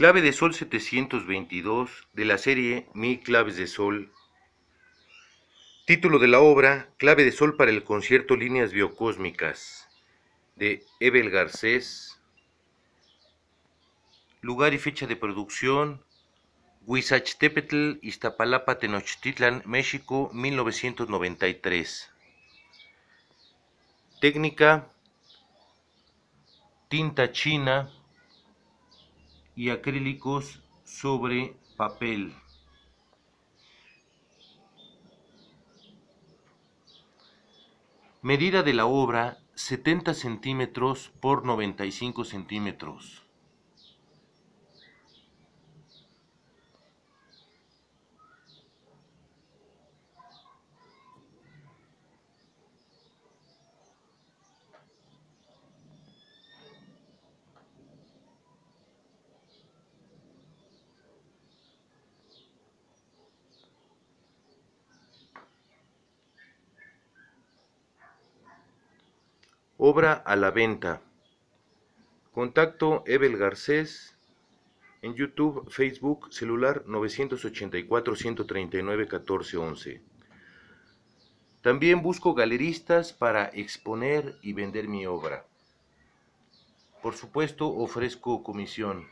Clave de Sol 722 de la serie Mi Claves de Sol. Título de la obra Clave de Sol para el concierto Líneas Biocósmicas de Ebel Garcés. Lugar y fecha de producción Huizachtepetl, Iztapalapa, Tenochtitlan, México, 1993. Técnica Tinta china y acrílicos sobre papel. Medida de la obra 70 centímetros por 95 centímetros. Obra a la venta. Contacto Evel Garcés en YouTube, Facebook, celular 984 139 1411 También busco galeristas para exponer y vender mi obra. Por supuesto, ofrezco comisión.